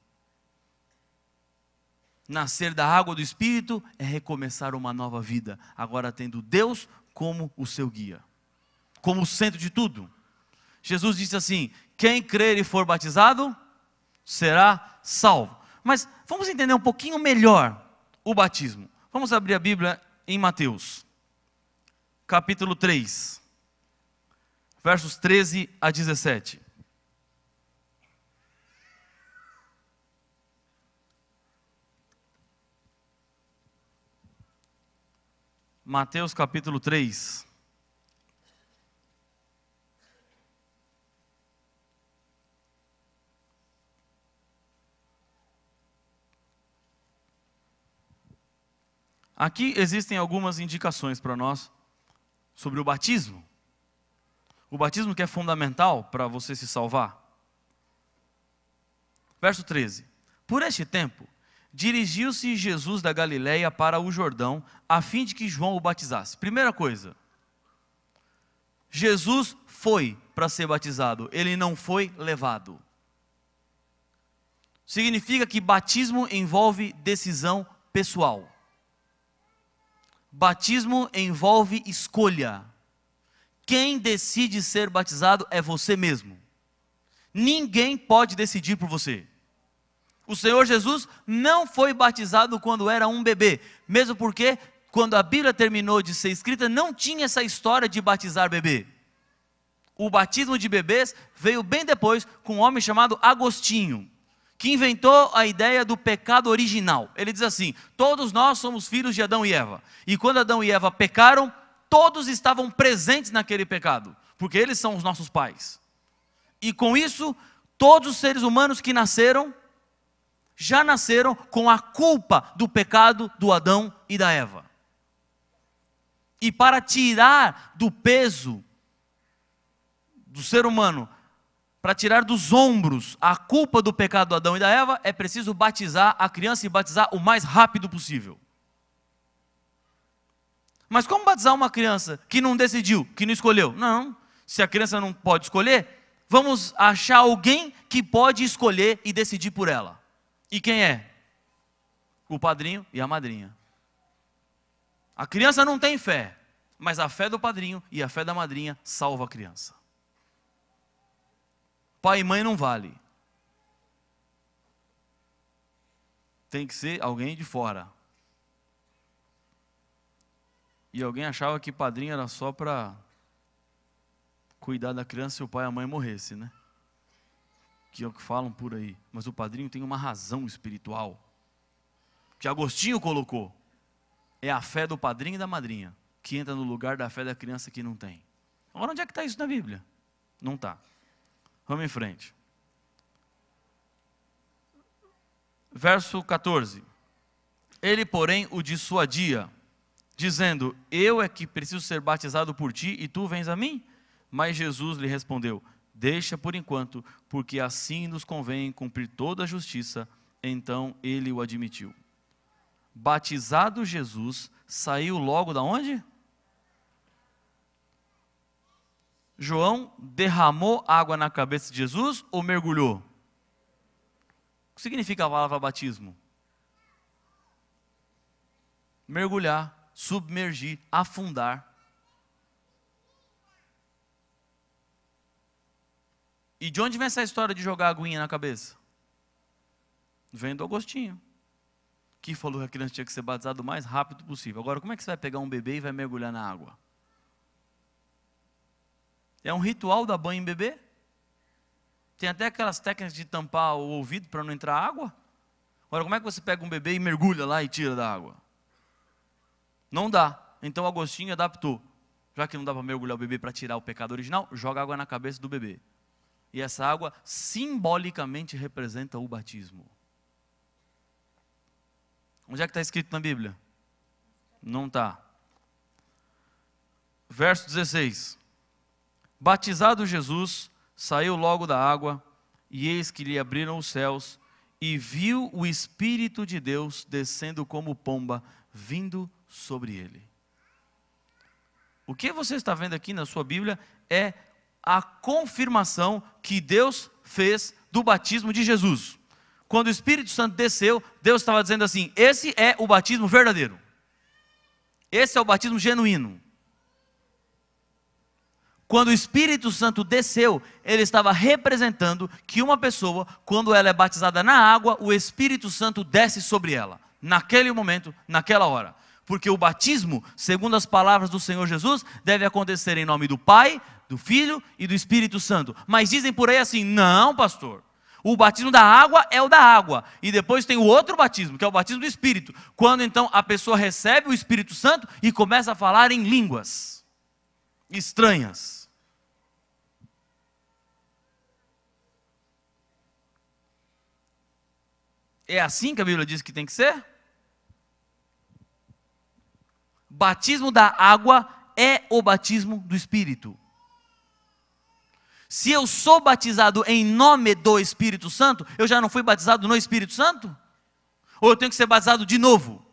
Nascer da água do Espírito é recomeçar uma nova vida, agora tendo Deus como o seu guia, como o centro de tudo. Jesus disse assim: quem crer e for batizado será salvo. Mas vamos entender um pouquinho melhor o batismo. Vamos abrir a Bíblia em Mateus, capítulo 3, versos 13 a 17. Mateus capítulo 3. Aqui existem algumas indicações para nós sobre o batismo. O batismo que é fundamental para você se salvar. Verso 13: Por este tempo, dirigiu-se Jesus da Galiléia para o Jordão, a fim de que João o batizasse. Primeira coisa, Jesus foi para ser batizado, ele não foi levado. Significa que batismo envolve decisão pessoal. Batismo envolve escolha. Quem decide ser batizado é você mesmo. Ninguém pode decidir por você. O Senhor Jesus não foi batizado quando era um bebê, mesmo porque, quando a Bíblia terminou de ser escrita, não tinha essa história de batizar bebê. O batismo de bebês veio bem depois com um homem chamado Agostinho, que inventou a ideia do pecado original. Ele diz assim: Todos nós somos filhos de Adão e Eva, e quando Adão e Eva pecaram, todos estavam presentes naquele pecado, porque eles são os nossos pais. E com isso, todos os seres humanos que nasceram já nasceram com a culpa do pecado do Adão e da Eva. E para tirar do peso do ser humano, para tirar dos ombros a culpa do pecado do Adão e da Eva, é preciso batizar a criança e batizar o mais rápido possível. Mas como batizar uma criança que não decidiu, que não escolheu? Não. Se a criança não pode escolher, vamos achar alguém que pode escolher e decidir por ela. E quem é? O padrinho e a madrinha. A criança não tem fé, mas a fé do padrinho e a fé da madrinha salva a criança. Pai e mãe não vale. Tem que ser alguém de fora. E alguém achava que padrinho era só para cuidar da criança se o pai e a mãe morressem, né? que é o que falam por aí, mas o padrinho tem uma razão espiritual, que Agostinho colocou. É a fé do padrinho e da madrinha, que entra no lugar da fé da criança que não tem. Agora, onde é que está isso na Bíblia? Não está. Vamos em frente. Verso 14. Ele, porém, o dissuadia, dizendo: Eu é que preciso ser batizado por ti e tu vens a mim? Mas Jesus lhe respondeu: Deixa por enquanto, porque assim nos convém cumprir toda a justiça. Então ele o admitiu. Batizado Jesus, saiu logo da onde? João derramou água na cabeça de Jesus ou mergulhou? O que significa a palavra batismo? Mergulhar, submergir, afundar. E de onde vem essa história de jogar aguinha na cabeça? Vem do Agostinho, que falou que a criança tinha que ser batizada o mais rápido possível. Agora, como é que você vai pegar um bebê e vai mergulhar na água? É um ritual da banho em bebê? Tem até aquelas técnicas de tampar o ouvido para não entrar água? Agora, como é que você pega um bebê e mergulha lá e tira da água? Não dá. Então, Agostinho adaptou. Já que não dá para mergulhar o bebê para tirar o pecado original, joga água na cabeça do bebê. E essa água simbolicamente representa o batismo. Onde é que está escrito na Bíblia? Não está. Verso 16: Batizado Jesus, saiu logo da água, e eis que lhe abriram os céus, e viu o Espírito de Deus descendo como pomba, vindo sobre ele. O que você está vendo aqui na sua Bíblia é a confirmação que Deus fez do batismo de Jesus. Quando o Espírito Santo desceu, Deus estava dizendo assim: esse é o batismo verdadeiro. Esse é o batismo genuíno. Quando o Espírito Santo desceu, ele estava representando que uma pessoa, quando ela é batizada na água, o Espírito Santo desce sobre ela, naquele momento, naquela hora. Porque o batismo, segundo as palavras do Senhor Jesus, deve acontecer em nome do Pai, do Filho e do Espírito Santo. Mas dizem por aí assim: não, pastor. O batismo da água é o da água. E depois tem o outro batismo, que é o batismo do Espírito. Quando então a pessoa recebe o Espírito Santo e começa a falar em línguas estranhas. É assim que a Bíblia diz que tem que ser? batismo da água é o batismo do Espírito. Se eu sou batizado em nome do Espírito Santo, eu já não fui batizado no Espírito Santo? Ou eu tenho que ser batizado de novo?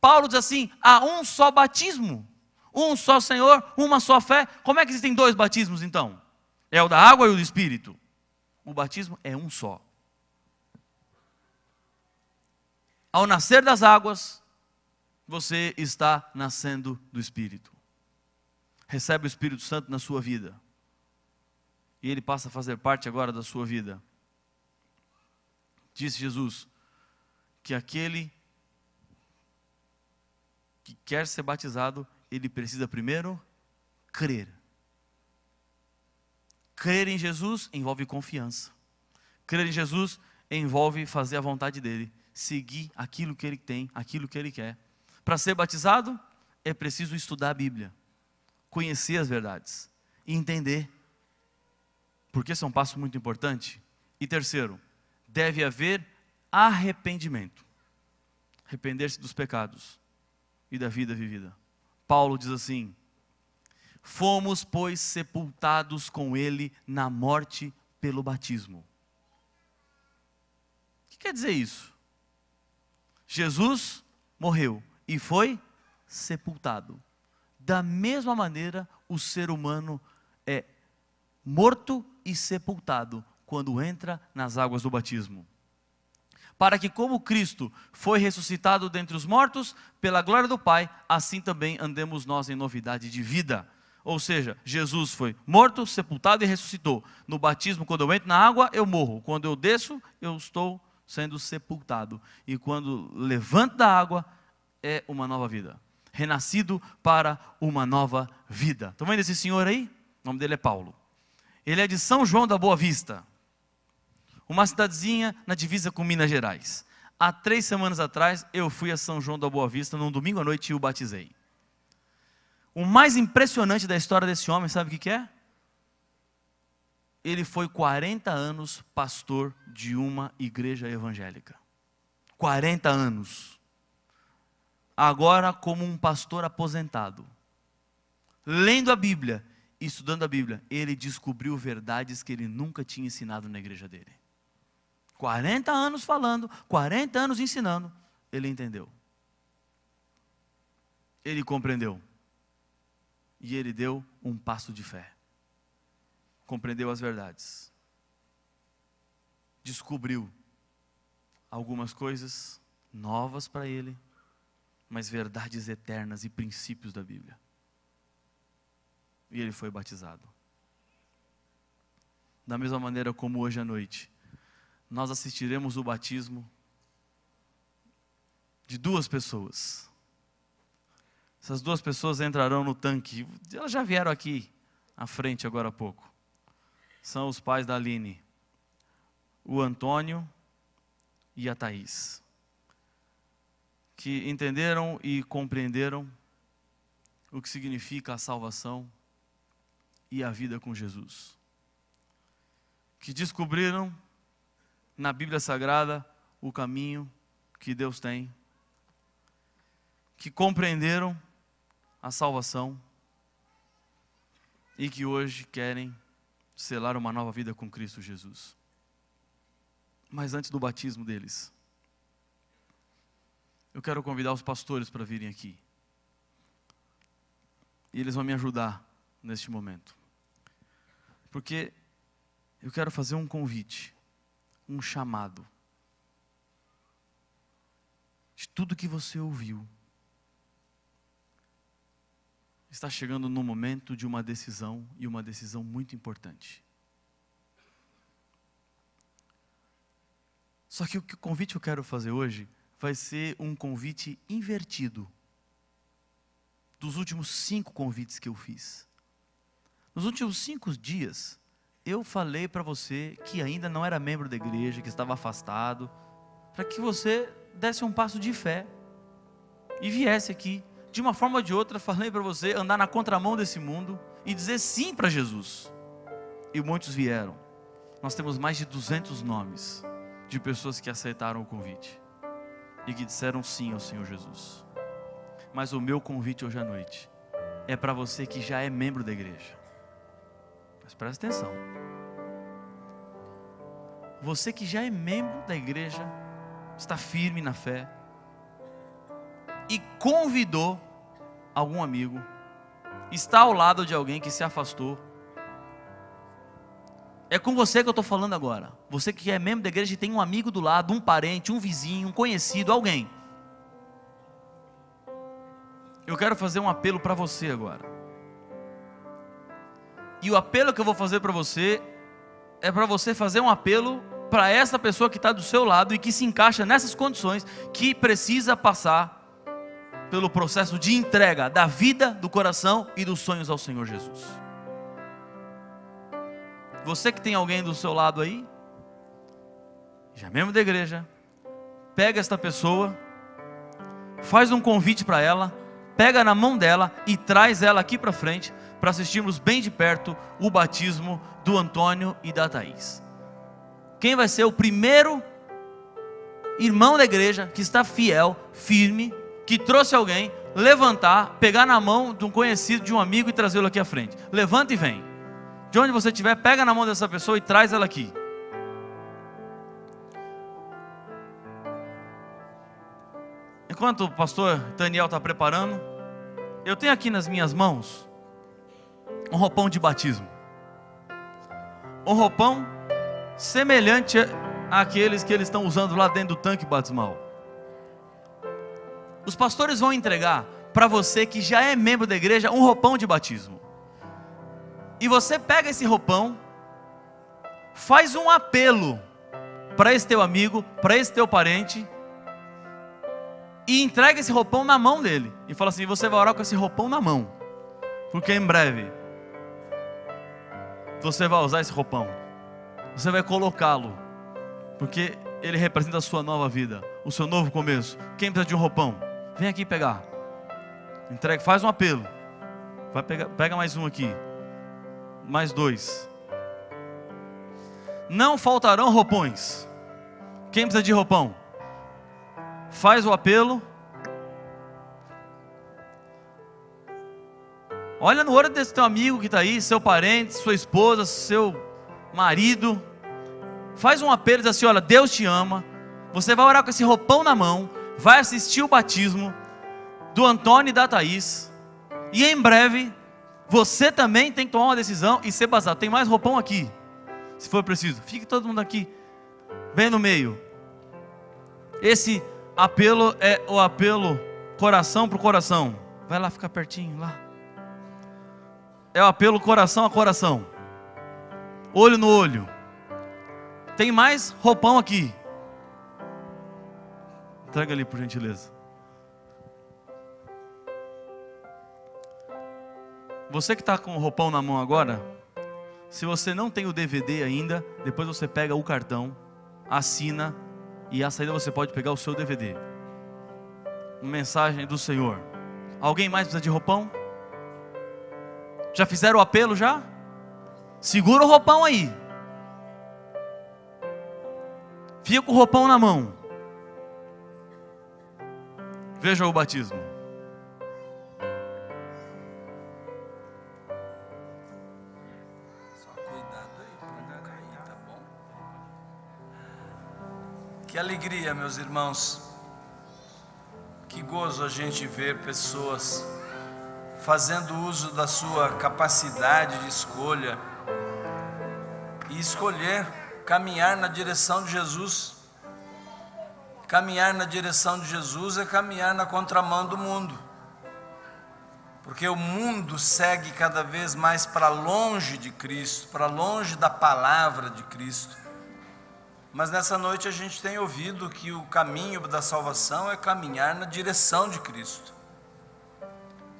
Paulo diz assim: há um só batismo, um só Senhor, uma só fé. Como é que existem dois batismos então? É o da água e o do Espírito. O batismo é um só. Ao nascer das águas, você está nascendo do Espírito. Recebe o Espírito Santo na sua vida. E ele passa a fazer parte agora da sua vida. Disse Jesus que aquele que quer ser batizado, ele precisa primeiro crer. Crer em Jesus envolve confiança. Crer em Jesus envolve fazer a vontade dele, seguir aquilo que ele tem, aquilo que ele quer. Para ser batizado, é preciso estudar a Bíblia, conhecer as verdades e entender. Porque esse é um passo muito importante. E terceiro, deve haver arrependimento. Arrepender-se dos pecados e da vida vivida. Paulo diz assim: Fomos, pois, sepultados com ele na morte pelo batismo. O que quer dizer isso? Jesus morreu e foi sepultado. Da mesma maneira, o ser humano é morto e sepultado quando entra nas águas do batismo. Para que, como Cristo foi ressuscitado dentre os mortos, pela glória do Pai, assim também andemos nós em novidade de vida. Ou seja, Jesus foi morto, sepultado e ressuscitou. No batismo, quando eu entro na água, eu morro. Quando eu desço, eu estou sendo sepultado. E quando levanto da água, é uma nova vida. Renascido para uma nova vida. Estão vendo esse senhor aí? O nome dele é Paulo. Ele é de São João da Boa Vista, uma cidadezinha na divisa com Minas Gerais. Há três semanas atrás, eu fui a São João da Boa Vista num domingo à noite e o batizei. O mais impressionante da história desse homem, sabe o que, que é? Ele foi 40 anos pastor de uma igreja evangélica. 40 anos agora como um pastor aposentado, lendo a Bíblia e estudando a Bíblia, ele descobriu verdades que ele nunca tinha ensinado na igreja dele. 40 anos falando, 40 anos ensinando, ele entendeu. Ele compreendeu. E ele deu um passo de fé. Compreendeu as verdades. Descobriu algumas coisas novas para ele mas verdades eternas e princípios da Bíblia. E ele foi batizado. Da mesma maneira como hoje à noite, nós assistiremos o batismo de duas pessoas. Essas duas pessoas entrarão no tanque. Elas já vieram aqui à frente agora há pouco. São os pais da Aline, o Antônio e a Thaís que entenderam e compreenderam o que significa a salvação e a vida com Jesus. Que descobriram na Bíblia Sagrada o caminho que Deus tem. Que compreenderam a salvação e que hoje querem selar uma nova vida com Cristo Jesus. Mas antes do batismo deles, eu quero convidar os pastores para virem aqui. E eles vão me ajudar neste momento. Porque eu quero fazer um convite, um chamado. De tudo que você ouviu, está chegando no momento de uma decisão e uma decisão muito importante. Só que o convite que eu quero fazer hoje vai ser um convite invertido dos últimos cinco convites que eu fiz. Nos últimos cinco dias, eu falei para você que ainda não era membro da igreja, que estava afastado, para que você desse um passo de fé e viesse aqui. De uma forma ou de outra, falei para você andar na contramão desse mundo e dizer sim para Jesus. E muitos vieram. Nós temos mais de 200 nomes de pessoas que aceitaram o convite e que disseram sim ao Senhor Jesus. Mas o meu convite hoje à noite é para você que já é membro da igreja. Mas presta atenção. Você que já é membro da igreja, está firme na fé e convidou algum amigo, está ao lado de alguém que se afastou é com você que eu estou falando agora. Você que é membro da igreja e tem um amigo do lado, um parente, um vizinho, um conhecido, alguém. Eu quero fazer um apelo para você agora. E o apelo que eu vou fazer para você é para você fazer um apelo para essa pessoa que está do seu lado e que se encaixa nessas condições, que precisa passar pelo processo de entrega da vida, do coração e dos sonhos ao Senhor Jesus. Você que tem alguém do seu lado aí, já mesmo da igreja, pega esta pessoa, faz um convite para ela, pega na mão dela e traz ela aqui para frente para assistirmos bem de perto o batismo do Antônio e da Thaís. Quem vai ser o primeiro irmão da igreja que está fiel, firme, que trouxe alguém, levantar, pegar na mão de um conhecido, de um amigo e trazê-lo aqui à frente. Levanta e vem de onde você estiver, pega na mão dessa pessoa e traz ela aqui. Enquanto o pastor Daniel está preparando, eu tenho aqui nas minhas mãos um roupão de batismo. Um roupão semelhante àqueles que eles estão usando lá dentro do tanque batismal. Os pastores vão entregar para você que já é membro da igreja um roupão de batismo. E você pega esse roupão, faz um apelo para esse teu amigo, para esse teu parente, e entrega esse roupão na mão dele. E fala assim: você vai orar com esse roupão na mão, porque em breve você vai usar esse roupão, você vai colocá-lo, porque ele representa a sua nova vida, o seu novo começo. Quem precisa de um roupão? Vem aqui pegar. Entrega, faz um apelo. Vai pegar, pega mais um aqui mais dois. Não faltarão roupões. Quem precisa de roupão? Faz o apelo. Olha no olho desse teu amigo que está aí, seu parente, sua esposa, seu marido. Faz um apelo e diz assim: olha, Deus te ama. Você vai orar com esse roupão na mão, vai assistir o batismo do Antônio e da Thaís. E em breve você também tem que tomar uma decisão e ser basado. Tem mais roupão aqui, se for preciso. Fique todo mundo aqui, bem no meio. Esse apelo é o apelo coração para o coração. Vai lá ficar pertinho, lá. É o apelo coração a coração. Olho no olho. Tem mais roupão aqui. Entrega ali, por gentileza. Você que está com o roupão na mão agora, se você não tem o DVD ainda, depois você pega o cartão, assina e à saída você pode pegar o seu DVD. Mensagem do Senhor. Alguém mais precisa de roupão? Já fizeram o apelo já? Segura o roupão aí. Fica com o roupão na mão. Veja o batismo. Que alegria, meus irmãos. Que gozo a gente ver pessoas fazendo uso da sua capacidade de escolha e escolher caminhar na direção de Jesus. Caminhar na direção de Jesus é caminhar na contramão do mundo, porque o mundo segue cada vez mais para longe de Cristo, para longe da palavra de Cristo. Mas nessa noite a gente tem ouvido que o caminho da salvação é caminhar na direção de Cristo.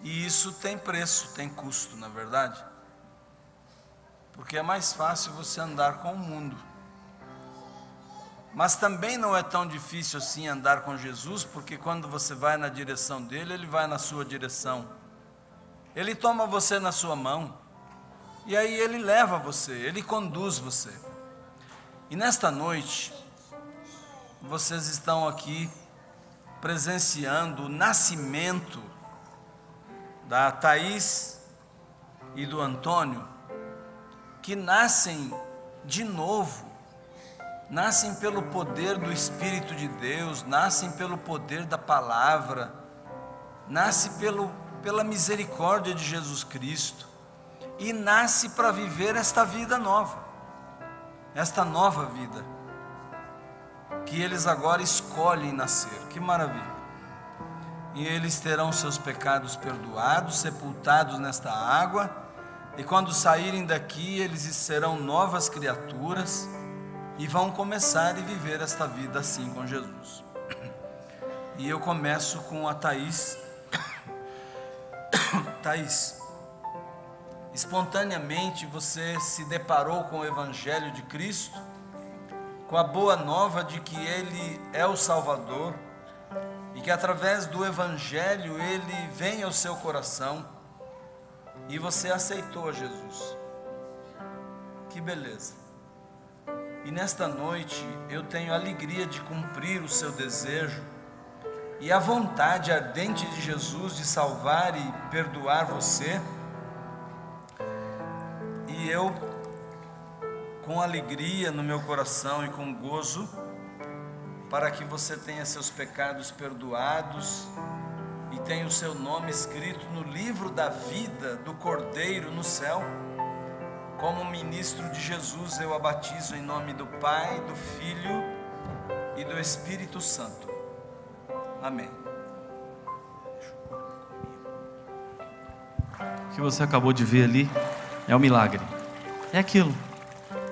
E isso tem preço, tem custo, na é verdade. Porque é mais fácil você andar com o mundo. Mas também não é tão difícil assim andar com Jesus, porque quando você vai na direção dele, ele vai na sua direção. Ele toma você na sua mão. E aí ele leva você, ele conduz você. E nesta noite, vocês estão aqui presenciando o nascimento da Thaís e do Antônio, que nascem de novo, nascem pelo poder do Espírito de Deus, nascem pelo poder da palavra, nasce pelo, pela misericórdia de Jesus Cristo e nasce para viver esta vida nova esta nova vida, que eles agora escolhem nascer. Que maravilha! E eles terão seus pecados perdoados, sepultados nesta água, e quando saírem daqui, eles serão novas criaturas e vão começar e viver esta vida assim com Jesus. E eu começo com a Thaís. Thaís, espontaneamente você se deparou com o Evangelho de Cristo, com a boa nova de que Ele é o Salvador e que através do Evangelho Ele vem ao seu coração e você aceitou Jesus. Que beleza! E nesta noite eu tenho a alegria de cumprir o seu desejo e a vontade ardente de Jesus de salvar e perdoar você eu, com alegria no meu coração e com gozo, para que você tenha seus pecados perdoados e tenha o seu nome escrito no livro da vida do Cordeiro no céu. Como ministro de Jesus, eu a batizo em nome do Pai, do Filho e do Espírito Santo. Amém. O que você acabou de ver ali é um milagre. É aquilo.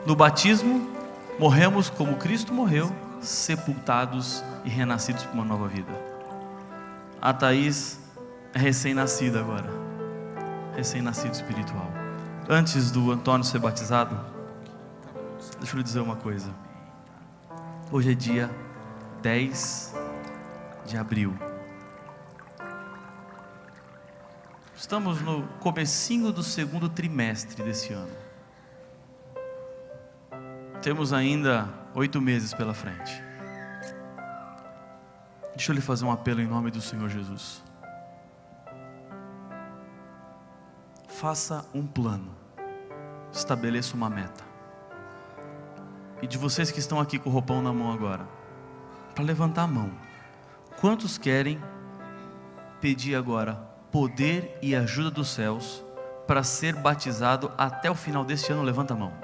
No batismo, morremos como Cristo morreu, sepultados e renascidos para uma nova vida. A Thaís é recém-nascida agora. Recém-nascido espiritual. Antes do Antônio ser batizado, deixa eu lhe dizer uma coisa. Hoje é dia 10 de abril. Estamos no comecinho do segundo trimestre desse ano temos ainda oito meses pela frente. Deixa eu lhe fazer um apelo em nome do Senhor Jesus. Faça um plano, estabeleça uma meta. E de vocês que estão aqui com o roupão na mão agora, para levantar a mão, quantos querem pedir agora poder e ajuda dos céus para ser batizado até o final deste ano? Levanta a mão.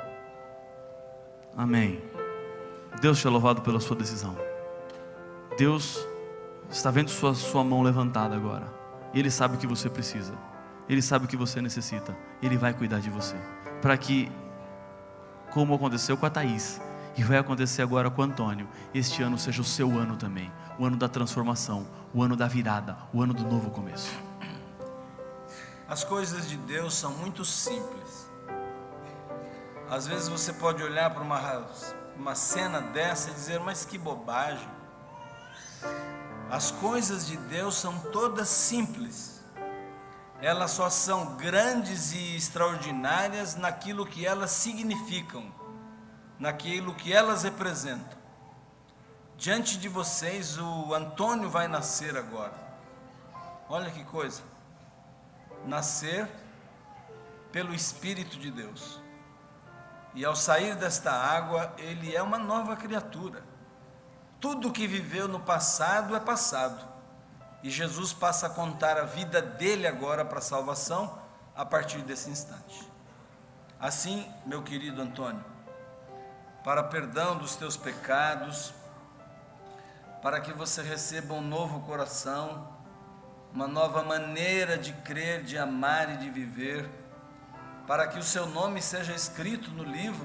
Amém. Deus te é louvado pela sua decisão. Deus está vendo sua, sua mão levantada agora. Ele sabe o que você precisa. Ele sabe o que você necessita. Ele vai cuidar de você. Para que, como aconteceu com a Thaís, e vai acontecer agora com o Antônio, este ano seja o seu ano também. O ano da transformação, o ano da virada, o ano do novo começo. As coisas de Deus são muito simples. Às vezes você pode olhar para uma, uma cena dessa e dizer, mas que bobagem. As coisas de Deus são todas simples, elas só são grandes e extraordinárias naquilo que elas significam, naquilo que elas representam. Diante de vocês, o Antônio vai nascer agora. Olha que coisa! Nascer pelo Espírito de Deus. E ao sair desta água, ele é uma nova criatura. Tudo o que viveu no passado é passado. E Jesus passa a contar a vida dele agora para a salvação a partir desse instante. Assim, meu querido Antônio, para perdão dos teus pecados, para que você receba um novo coração, uma nova maneira de crer, de amar e de viver para que o seu nome seja escrito no livro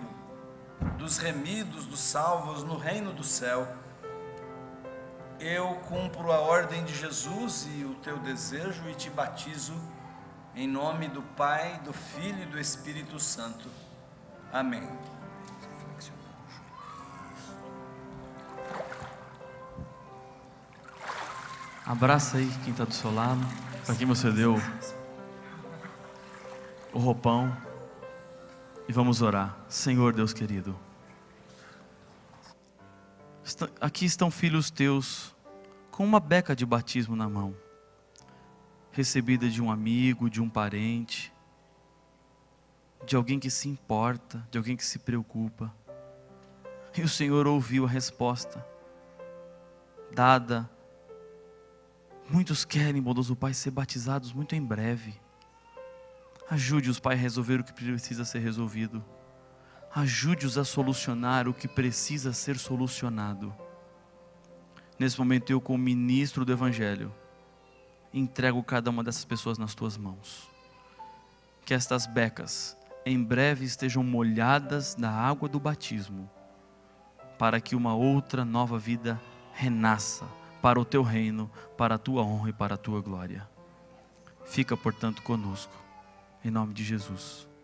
dos remidos, dos salvos, no reino do céu. Eu cumpro a ordem de Jesus e o teu desejo e te batizo em nome do Pai, do Filho e do Espírito Santo. Amém. Abraça aí quem está do seu lado, para quem você deu o roupão e vamos orar. Senhor Deus querido, aqui estão filhos teus com uma beca de batismo na mão, recebida de um amigo, de um parente, de alguém que se importa, de alguém que se preocupa. E o Senhor ouviu a resposta dada. Muitos querem, bondoso Pai, ser batizados muito em breve. Ajude-os, Pai, a resolver o que precisa ser resolvido. Ajude-os a solucionar o que precisa ser solucionado. Nesse momento, eu, como ministro do Evangelho, entrego cada uma dessas pessoas nas tuas mãos. Que estas becas em breve estejam molhadas na água do batismo, para que uma outra nova vida renasça para o teu reino, para a tua honra e para a tua glória. Fica, portanto, conosco em nome de Jesus.